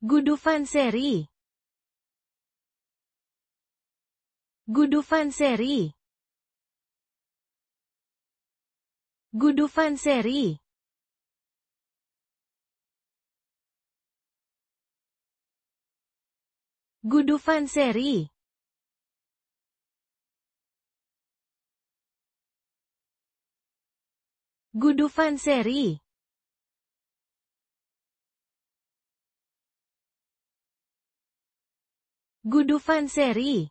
Gudufan seri. Gudufan seri. Gudufan seri. Gudufan seri. Gudufan seri. Gudufan Seri